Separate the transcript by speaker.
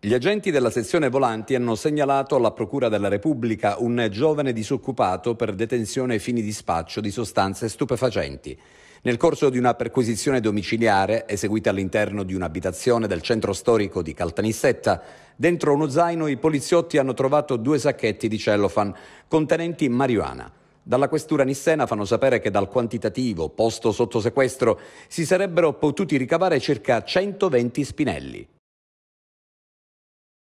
Speaker 1: Gli agenti della sezione Volanti hanno segnalato alla Procura della Repubblica un giovane disoccupato per detenzione ai fini di spaccio di sostanze stupefacenti. Nel corso di una perquisizione domiciliare eseguita all'interno di un'abitazione del centro storico di Caltanissetta, dentro uno zaino i poliziotti hanno trovato due sacchetti di cellofan contenenti marijuana. Dalla questura nissena fanno sapere che dal quantitativo posto sotto sequestro si sarebbero potuti ricavare circa 120 spinelli.